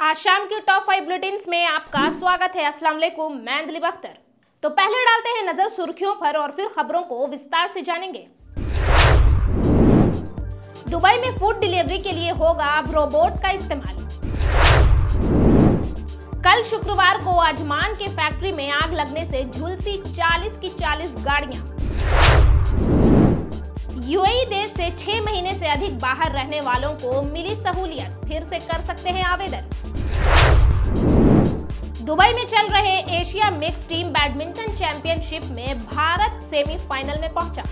आज शाम के टॉप फाइव बुलेटिन में आपका स्वागत है अस्सलाम वालेकुम मैं दिलीप अख्तर तो पहले डालते हैं नजर सुर्खियों पर और फिर खबरों को विस्तार से जानेंगे दुबई में फूड डिलीवरी के लिए होगा अब रोबोट का इस्तेमाल कल शुक्रवार को अजमान के फैक्ट्री में आग लगने से झुलसी 40 की 40 गाड़ियां यूएई देश से छह महीने से अधिक बाहर रहने वालों को मिली सहूलियत फिर से कर सकते हैं आवेदन दुबई में चल रहे Asia mix team badminton championship में भारत सेमीफाइनल में पहुंचा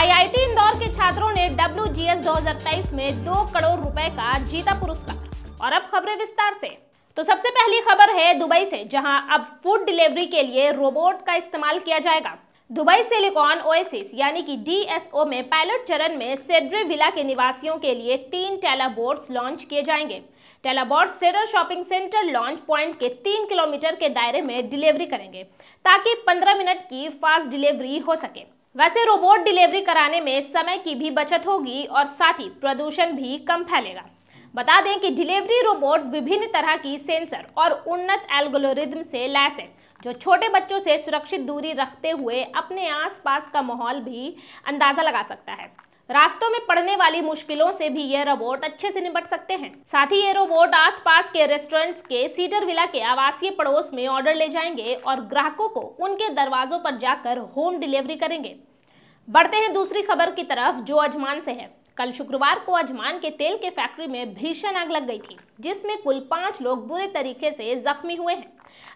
आईआईटी इंदौर के छात्रों ने डब्ल्यू जी 2023 में दो करोड़ रुपए का जीता पुरस्कार और अब खबरें विस्तार से तो सबसे पहली खबर है दुबई से जहां अब फूड डिलीवरी के लिए रोबोट का इस्तेमाल किया जाएगा दुबई सिलिकॉन ओएसिस यानी कि डीएसओ में पायलट चरण में सेड्रे विला के निवासियों के लिए तीन टेलाबोर्ड्स लॉन्च किए जाएंगे टेलाबोर्ड सेडर शॉपिंग सेंटर लॉन्च पॉइंट के तीन किलोमीटर के दायरे में डिलीवरी करेंगे ताकि पंद्रह मिनट की फास्ट डिलीवरी हो सके वैसे रोबोट डिलीवरी कराने में समय की भी बचत होगी और साथ ही प्रदूषण भी कम फैलेगा बता दें कि डिलीवरी रोबोट विभिन्न तरह की सेंसर और उन्नत एल्गोरिदम से लैस है जो छोटे बच्चों से सुरक्षित दूरी रखते हुए अपने आसपास का माहौल भी अंदाज़ा लगा सकता है रास्तों में पड़ने वाली मुश्किलों से भी ये रोबोट अच्छे से निपट सकते हैं साथ ही ये रोबोट आसपास के रेस्टोरेंट्स के सीटर विला के आवासीय पड़ोस में ऑर्डर ले जाएंगे और ग्राहकों को उनके दरवाजों पर जाकर होम डिलीवरी करेंगे बढ़ते हैं दूसरी खबर की तरफ जो अजमान से है कल शुक्रवार को अजमान के तेल के फैक्ट्री में भीषण आग लग गई थी जिसमें कुल पांच लोग बुरे तरीके से जख्मी हुए हैं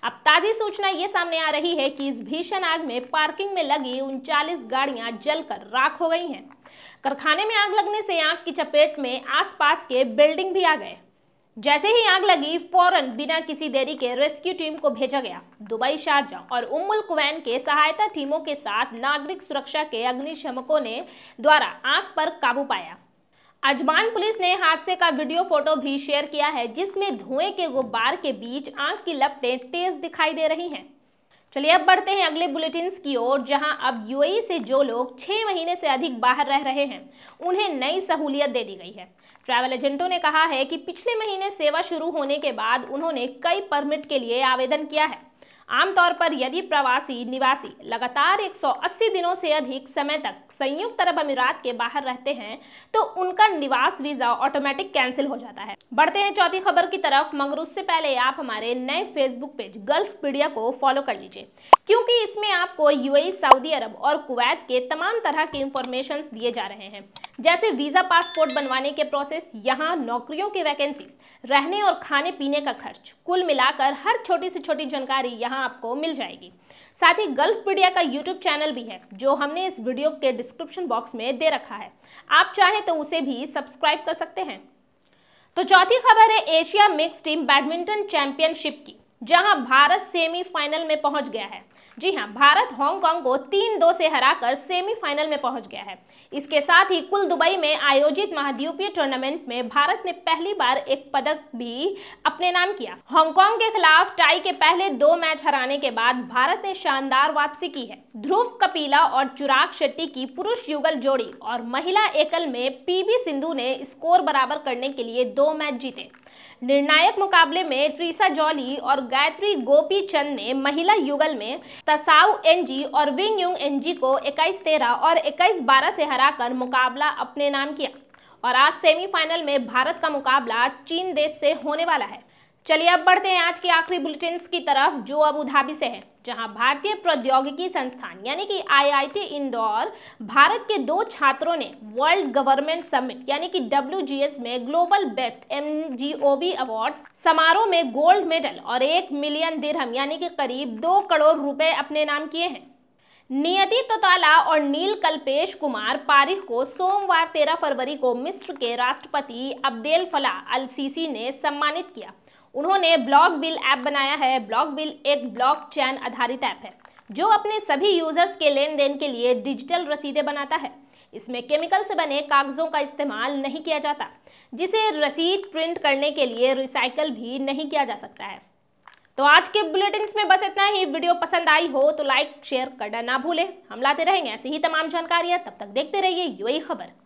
अब ताज़ी सूचना ये सामने आ रही है कि इस भीषण आग में पार्किंग में लगी उनचालीस गाड़ियां जलकर राख हो गई हैं कारखाने में आग लगने से आग की चपेट में आसपास के बिल्डिंग भी आ गए जैसे ही आग लगी फौरन बिना किसी देरी के रेस्क्यू टीम को भेजा गया दुबई शारजा और उम्मुल कुवैन के सहायता टीमों के साथ नागरिक सुरक्षा के अग्निशमकों ने द्वारा आग पर काबू पाया अजमान पुलिस ने हादसे का वीडियो फोटो भी शेयर किया है जिसमें धुएं के गुब्बार के बीच आग की लपटें तेज दिखाई दे रही हैं चलिए अब बढ़ते हैं अगले बुलेटिन की ओर जहां अब यूएई e से जो लोग छह महीने से अधिक बाहर रह रहे हैं उन्हें नई सहूलियत दे दी गई है ट्रैवल एजेंटों ने कहा है कि पिछले महीने सेवा शुरू होने के बाद उन्होंने कई परमिट के लिए आवेदन किया है आमतौर पर यदि प्रवासी निवासी लगातार 180 दिनों से अधिक समय तक संयुक्त अरब अमीरात के बाहर रहते हैं तो उनका निवास वीजा ऑटोमेटिक कैंसिल हो जाता है बढ़ते हैं चौथी खबर की तरफ मगर उससे पहले आप हमारे नए फेसबुक पेज गल्फ पीडिया को फॉलो कर लीजिए क्योंकि इसमें आपको यूएई सऊदी अरब और कुवैत के तमाम तरह के इंफॉर्मेशन दिए जा रहे हैं जैसे वीज़ा पासपोर्ट बनवाने के प्रोसेस यहाँ नौकरियों के वैकेंसीज रहने और खाने पीने का खर्च कुल मिलाकर हर छोटी से छोटी जानकारी यहाँ आपको मिल जाएगी साथ ही गल्फ पीडिया का यूट्यूब चैनल भी है जो हमने इस वीडियो के डिस्क्रिप्शन बॉक्स में दे रखा है आप चाहें तो उसे भी सब्सक्राइब कर सकते हैं तो चौथी खबर है Asia mix team badminton championship की जहां भारत सेमीफाइनल में पहुंच गया है जी हां भारत हांगकांग को तीन दो से हराकर सेमीफाइनल में पहुंच गया है इसके साथ ही कुल दुबई में आयोजित महाद्वीपीय टूर्नामेंट में भारत ने पहली बार एक पदक भी अपने नाम किया हांगकांग के खिलाफ टाई के पहले दो मैच हराने के बाद भारत ने शानदार वापसी की है ध्रुव कपिला और चुराग शेट्टी की पुरुष युगल जोड़ी और महिला एकल में पी सिंधु ने स्कोर बराबर करने के लिए दो मैच जीते निर्णायक मुकाबले में ट्रीसा जॉली और गायत्री गोपी चंद ने महिला युगल में तसाउ एनजी और विंग यूंग एनजी को 21 तेरह और 21 बारह से हराकर मुकाबला अपने नाम किया और आज सेमीफाइनल में भारत का मुकाबला चीन देश से होने वाला है चलिए अब बढ़ते हैं आज के आखिरी बुलेटिन की तरफ जो अब उधाबी से है जहां भारतीय प्रौद्योगिकी संस्थान यानी कि आईआईटी इंदौर भारत के दो छात्रों ने वर्ल्ड गवर्नमेंट समिट यानी कि डब्ल्यू में ग्लोबल बेस्ट एम जी समारोह में गोल्ड मेडल और एक मिलियन दिरहम यानी कि करीब दो करोड़ रुपए अपने नाम किए हैं नियति तोताला और नील कल्पेश कुमार पारिख को सोमवार 13 फरवरी को मिस्र के राष्ट्रपति अब्देल फलाह अल सीसी ने सम्मानित किया उन्होंने ब्लॉक बिल ऐप बनाया है ब्लॉक बिल एक ब्लॉक चैन आधारित ऐप है जो अपने सभी यूजर्स के लेन देन के लिए डिजिटल रसीदें बनाता है इसमें केमिकल से बने कागजों का इस्तेमाल नहीं किया जाता जिसे रसीद प्रिंट करने के लिए रिसाइकल भी नहीं किया जा सकता है तो आज के बुलेटिन में बस इतना ही वीडियो पसंद आई हो तो लाइक शेयर करना ना भूले हम लाते रहेंगे ऐसी ही तमाम जानकारियां तब तक देखते रहिए यू खबर